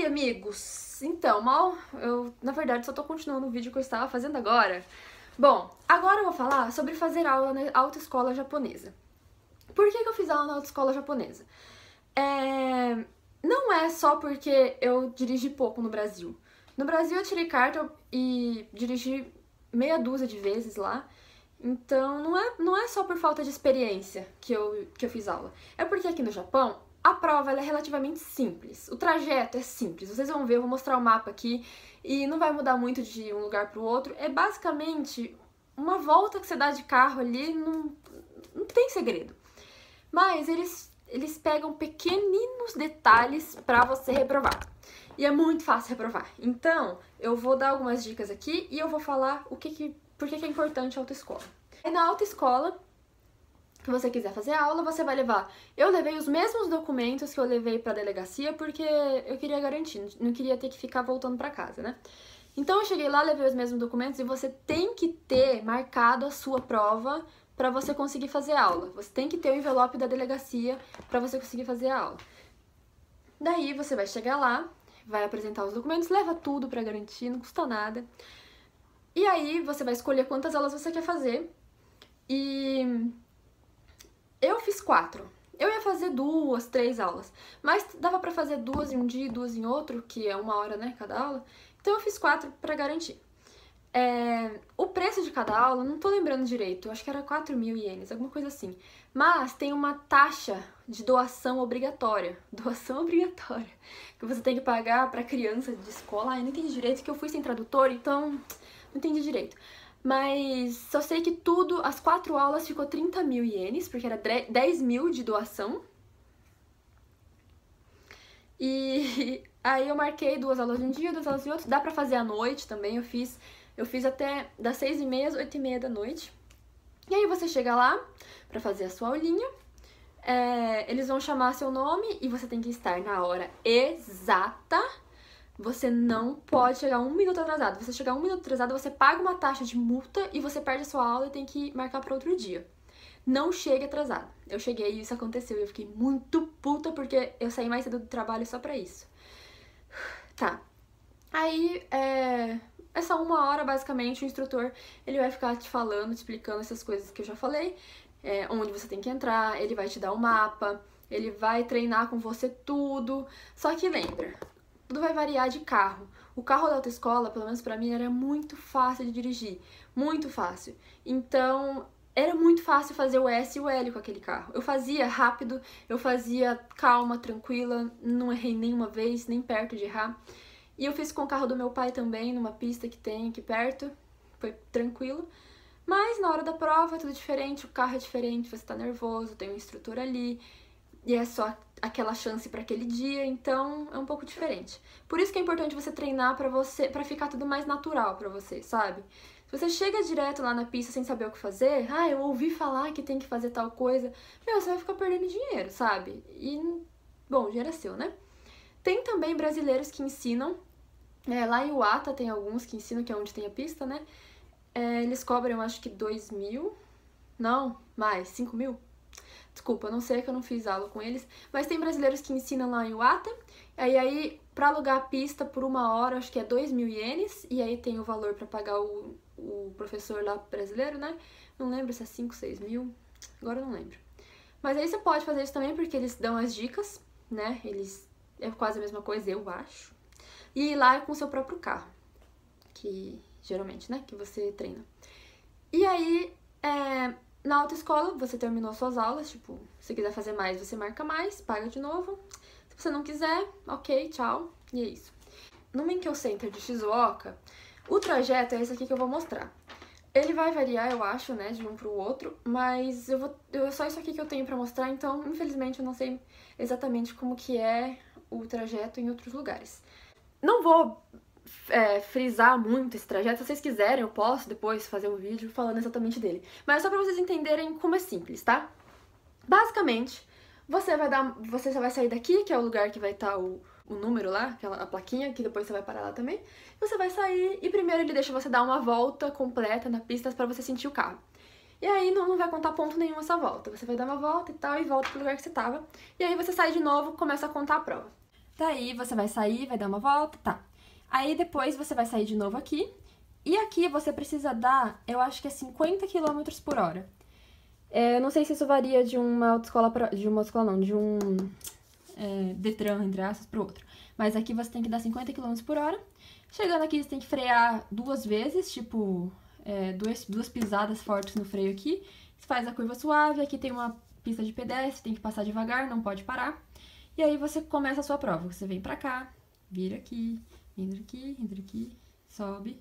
Oi, amigos! Então, mal, eu na verdade só tô continuando o vídeo que eu estava fazendo agora. Bom, agora eu vou falar sobre fazer aula na autoescola japonesa. Por que, que eu fiz aula na autoescola japonesa? É... Não é só porque eu dirigi pouco no Brasil. No Brasil eu tirei carta e dirigi meia dúzia de vezes lá. Então não é, não é só por falta de experiência que eu, que eu fiz aula. É porque aqui no Japão a prova é relativamente simples, o trajeto é simples. Vocês vão ver, eu vou mostrar o mapa aqui e não vai mudar muito de um lugar para o outro. É basicamente uma volta que você dá de carro ali, não, não tem segredo. Mas eles, eles pegam pequeninos detalhes para você reprovar. E é muito fácil reprovar. Então, eu vou dar algumas dicas aqui e eu vou falar o que, que por que, que é importante a autoescola. É na autoescola que você quiser fazer aula, você vai levar. Eu levei os mesmos documentos que eu levei para a delegacia porque eu queria garantir, não queria ter que ficar voltando para casa, né? Então eu cheguei lá, levei os mesmos documentos e você tem que ter marcado a sua prova para você conseguir fazer aula. Você tem que ter o envelope da delegacia para você conseguir fazer a aula. Daí você vai chegar lá, vai apresentar os documentos, leva tudo para garantir, não custa nada. E aí você vai escolher quantas aulas você quer fazer. E eu fiz quatro. Eu ia fazer duas, três aulas, mas dava para fazer duas em um dia e duas em outro, que é uma hora, né, cada aula. Então eu fiz quatro para garantir. É, o preço de cada aula, não tô lembrando direito, acho que era 4 mil ienes, alguma coisa assim. Mas tem uma taxa de doação obrigatória. Doação obrigatória. Que você tem que pagar pra criança de escola. Eu não entendi direito, que eu fui sem tradutor, então não entendi direito. Mas só sei que tudo, as quatro aulas ficou 30 mil ienes, porque era 10 mil de doação. E aí eu marquei duas aulas de um dia, duas aulas de outro. Dá pra fazer à noite também, eu fiz. Eu fiz até das seis e meia às oito e meia da noite. E aí você chega lá pra fazer a sua aulinha. É, eles vão chamar seu nome e você tem que estar na hora exata você não pode chegar um minuto atrasado. Você chegar um minuto atrasado, você paga uma taxa de multa e você perde a sua aula e tem que marcar para outro dia. Não chegue atrasado. Eu cheguei e isso aconteceu e eu fiquei muito puta porque eu saí mais cedo do trabalho só pra isso. Tá. Aí, é... Essa é uma hora, basicamente, o instrutor ele vai ficar te falando, te explicando essas coisas que eu já falei, é, onde você tem que entrar, ele vai te dar o um mapa, ele vai treinar com você tudo. Só que lembra, tudo vai variar de carro. O carro da autoescola, pelo menos para mim, era muito fácil de dirigir, muito fácil. Então, era muito fácil fazer o S e o L com aquele carro. Eu fazia rápido, eu fazia calma, tranquila, não errei nenhuma vez, nem perto de errar. E eu fiz com o carro do meu pai também, numa pista que tem aqui perto, foi tranquilo. Mas na hora da prova é tudo diferente, o carro é diferente, você tá nervoso, tem um instrutor ali, e é só aquela chance para aquele dia, então é um pouco diferente. Por isso que é importante você treinar para você, para ficar tudo mais natural para você, sabe? Se você chega direto lá na pista sem saber o que fazer, ah, eu ouvi falar que tem que fazer tal coisa, meu, você vai ficar perdendo dinheiro, sabe? E bom, dinheiro é seu, né? Tem também brasileiros que ensinam, é, lá em Uata tem alguns que ensinam, que é onde tem a pista, né? É, eles cobram, acho que 2 mil, não, mais, 5 mil, Desculpa, não sei é que eu não fiz aula com eles, mas tem brasileiros que ensinam lá em Wata, e aí para alugar a pista por uma hora, acho que é 2 mil ienes, e aí tem o valor para pagar o, o professor lá brasileiro, né? Não lembro se é 5, 6 mil, agora não lembro. Mas aí você pode fazer isso também porque eles dão as dicas, né? Eles é quase a mesma coisa, eu acho. E ir lá é com o seu próprio carro, que geralmente, né, que você treina. E aí, é, na autoescola, você terminou suas aulas, tipo, se quiser fazer mais, você marca mais, paga de novo. Se você não quiser, ok, tchau, e é isso. No Minkel Center de Shizuoka, o trajeto é esse aqui que eu vou mostrar. Ele vai variar, eu acho, né, de um pro outro, mas eu vou, é só isso aqui que eu tenho pra mostrar, então, infelizmente, eu não sei exatamente como que é o trajeto em outros lugares. Não vou é, frisar muito esse trajeto. Se vocês quiserem, eu posso depois fazer um vídeo falando exatamente dele. Mas só para vocês entenderem como é simples, tá? Basicamente, você vai dar, você vai sair daqui, que é o lugar que vai estar tá o, o número lá, aquela a plaquinha, que depois você vai parar lá também. Você vai sair e primeiro ele deixa você dar uma volta completa na pista para você sentir o carro. E aí não, não vai contar ponto nenhum essa volta. Você vai dar uma volta e tal e volta pro lugar que você tava. E aí você sai de novo, começa a contar a prova. Daí você vai sair, vai dar uma volta, tá. Aí depois você vai sair de novo aqui. E aqui você precisa dar, eu acho que é 50 km por hora. É, eu não sei se isso varia de uma autoescola para de uma autoescola não, de um é, Detran, entre aspas, para outro. Mas aqui você tem que dar 50 km por hora. Chegando aqui, você tem que frear duas vezes, tipo, é, duas, duas pisadas fortes no freio aqui. Você faz a curva suave, aqui tem uma pista de pedestre, tem que passar devagar, não pode parar. E aí você começa a sua prova. Você vem pra cá, vira aqui, entra aqui, entra aqui, sobe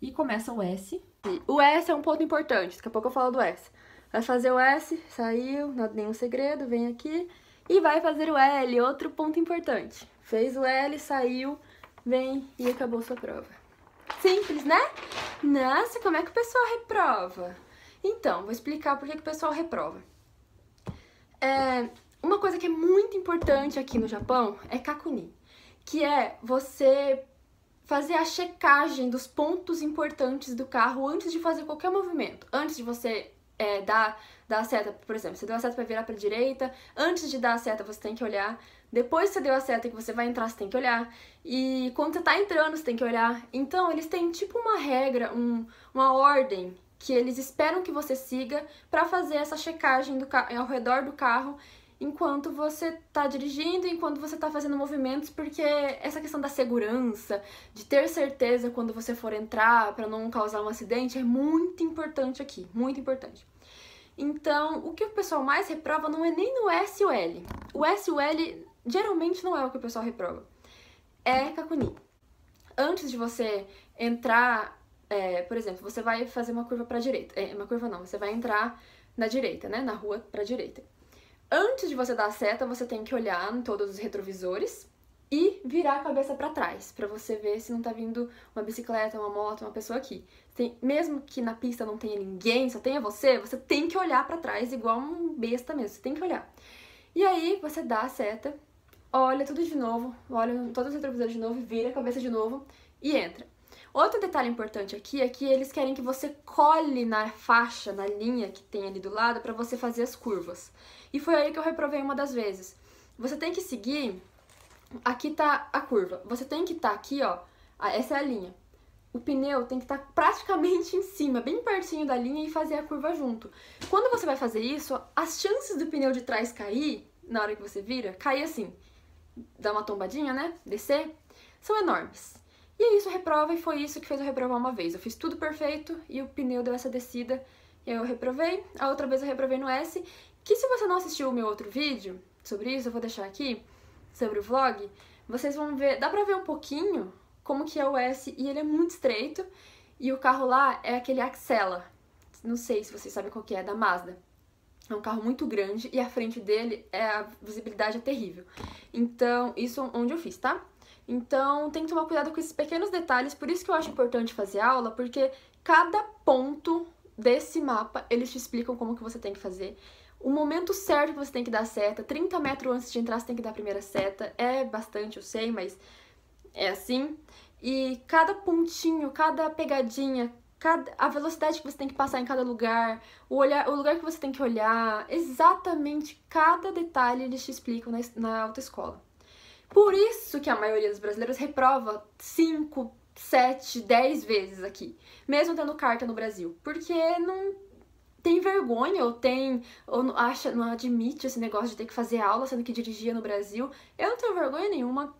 e começa o S. O S é um ponto importante, daqui a pouco eu falo do S. Vai fazer o S, saiu, não nenhum segredo, vem aqui e vai fazer o L, outro ponto importante. Fez o L, saiu, vem e acabou sua prova. Simples, né? Nossa, como é que o pessoal reprova? Então, vou explicar por que, que o pessoal reprova. É, uma coisa que é muito importante aqui no Japão é kakuni que é você fazer a checagem dos pontos importantes do carro antes de fazer qualquer movimento, antes de você é, dar, dar a seta, por exemplo, você deu a seta para virar para direita, antes de dar a seta você tem que olhar, depois que você deu a seta que você vai entrar você tem que olhar, e quando você está entrando você tem que olhar. Então eles têm tipo uma regra, um, uma ordem que eles esperam que você siga para fazer essa checagem do ao redor do carro enquanto você está dirigindo, enquanto você está fazendo movimentos, porque essa questão da segurança, de ter certeza quando você for entrar para não causar um acidente, é muito importante aqui, muito importante. Então, o que o pessoal mais reprova não é nem no S e o L. O S e o L geralmente não é o que o pessoal reprova. É cacuni. Antes de você entrar, é, por exemplo, você vai fazer uma curva para direita. É, uma curva não, você vai entrar na direita, né? Na rua para direita. Antes de você dar a seta, você tem que olhar em todos os retrovisores e virar a cabeça para trás, para você ver se não tá vindo uma bicicleta, uma moto, uma pessoa aqui. Tem, mesmo que na pista não tenha ninguém, só tenha você, você tem que olhar para trás igual um besta mesmo, você tem que olhar. E aí você dá a seta, olha tudo de novo, olha todos os retrovisores de novo, vira a cabeça de novo e entra. Outro detalhe importante aqui é que eles querem que você cole na faixa, na linha que tem ali do lado, para você fazer as curvas. E foi aí que eu reprovei uma das vezes. Você tem que seguir. Aqui tá a curva. Você tem que estar tá aqui, ó. Essa é a linha. O pneu tem que estar tá praticamente em cima, bem pertinho da linha e fazer a curva junto. Quando você vai fazer isso, as chances do pneu de trás cair, na hora que você vira, cair assim, dar uma tombadinha, né? Descer, são enormes. E é isso, reprova, e foi isso que fez eu reprovar uma vez. Eu fiz tudo perfeito e o pneu deu essa descida e eu reprovei. A outra vez eu reprovei no S, que se você não assistiu o meu outro vídeo sobre isso, eu vou deixar aqui, sobre o vlog, vocês vão ver, dá pra ver um pouquinho como que é o S, e ele é muito estreito, e o carro lá é aquele Axela, não sei se vocês sabem qual que é, da Mazda. É um carro muito grande e a frente dele, é a visibilidade é terrível. Então, isso onde eu fiz, tá? Então, tem que tomar cuidado com esses pequenos detalhes, por isso que eu acho importante fazer aula, porque cada ponto desse mapa, eles te explicam como que você tem que fazer. O momento certo que você tem que dar a seta, 30 metros antes de entrar você tem que dar a primeira seta, é bastante, eu sei, mas é assim. E cada pontinho, cada pegadinha, cada, a velocidade que você tem que passar em cada lugar, o, olhar, o lugar que você tem que olhar, exatamente cada detalhe eles te explicam na, na autoescola. Por isso que a maioria dos brasileiros reprova 5, 7, 10 vezes aqui, mesmo tendo carta no Brasil, porque não tem vergonha ou tem ou não, acha, não admite esse negócio de ter que fazer aula sendo que dirigia no Brasil. Eu não tenho vergonha nenhuma.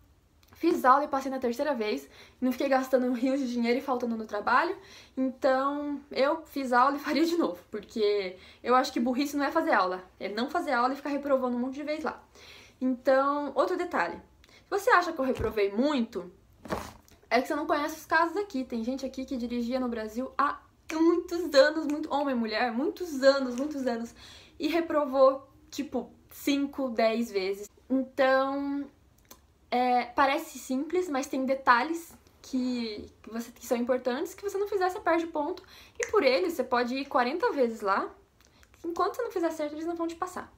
Fiz aula e passei na terceira vez, não fiquei gastando um rio de dinheiro e faltando no trabalho. Então, eu fiz aula e faria de novo, porque eu acho que burrice não é fazer aula, é não fazer aula e ficar reprovando um monte de vez lá. Então, outro detalhe, se você acha que eu reprovei muito, é que você não conhece os casos aqui. Tem gente aqui que dirigia no Brasil há muitos anos, muito homem, mulher, muitos anos, muitos anos, e reprovou, tipo, 5, 10 vezes. Então, é, parece simples, mas tem detalhes que, que, você, que são importantes que você não fizer, você perde ponto. E por eles, você pode ir 40 vezes lá. Enquanto você não fizer certo, eles não vão te passar.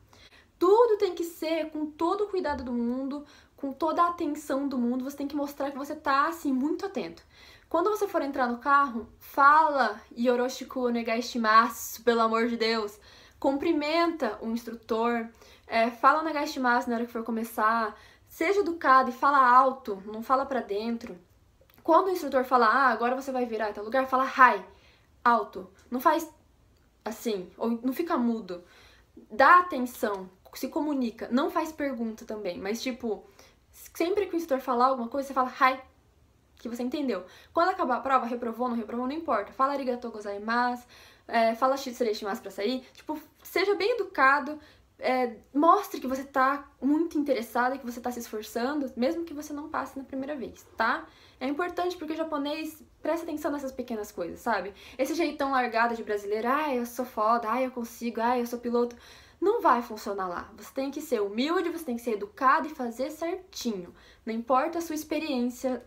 Tudo tem que ser com todo o cuidado do mundo, com toda a atenção do mundo, você tem que mostrar que você tá assim muito atento. Quando você for entrar no carro, fala Yoroshiku negashimasu, pelo amor de Deus. Cumprimenta o instrutor, é, fala negashimasu na hora que for começar, seja educado e fala alto, não fala para dentro. Quando o instrutor fala, ah, agora você vai virar tal lugar, fala hi, alto. Não faz assim, ou não fica mudo. Dá atenção, se comunica. Não faz pergunta também, mas tipo, Sempre que o instrutor falar alguma coisa, você fala hi, que você entendeu. Quando acabar a prova, reprovou, não reprovou, não importa. Fala arigatou gozaimasu, é, fala shitsureishimasu pra sair. Tipo, seja bem educado, é, mostre que você tá muito interessado e que você tá se esforçando, mesmo que você não passe na primeira vez, tá? É importante porque o japonês presta atenção nessas pequenas coisas, sabe? Esse jeitão largado de brasileiro, ai, eu sou foda, ai, eu consigo, ai, eu sou piloto não vai funcionar lá. Você tem que ser humilde, você tem que ser educado e fazer certinho. Não importa a sua experiência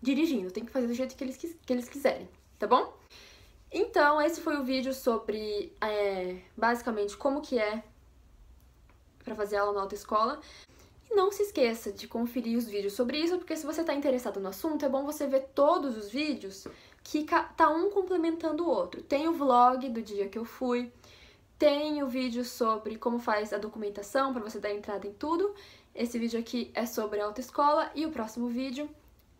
dirigindo, tem que fazer do jeito que eles, que eles quiserem, tá bom? Então, esse foi o vídeo sobre, é, basicamente, como que é para fazer aula na autoescola. E não se esqueça de conferir os vídeos sobre isso, porque se você está interessado no assunto, é bom você ver todos os vídeos que tá um complementando o outro. Tem o vlog do dia que eu fui, tem o vídeo sobre como faz a documentação para você dar entrada em tudo. Esse vídeo aqui é sobre a autoescola e o próximo vídeo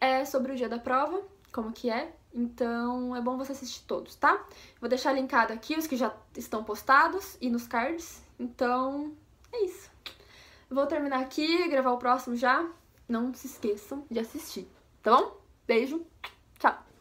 é sobre o dia da prova, como que é. Então é bom você assistir todos, tá? Vou deixar linkado aqui os que já estão postados e nos cards. Então é isso. Vou terminar aqui, gravar o próximo já. Não se esqueçam de assistir, tá bom? Beijo, tchau!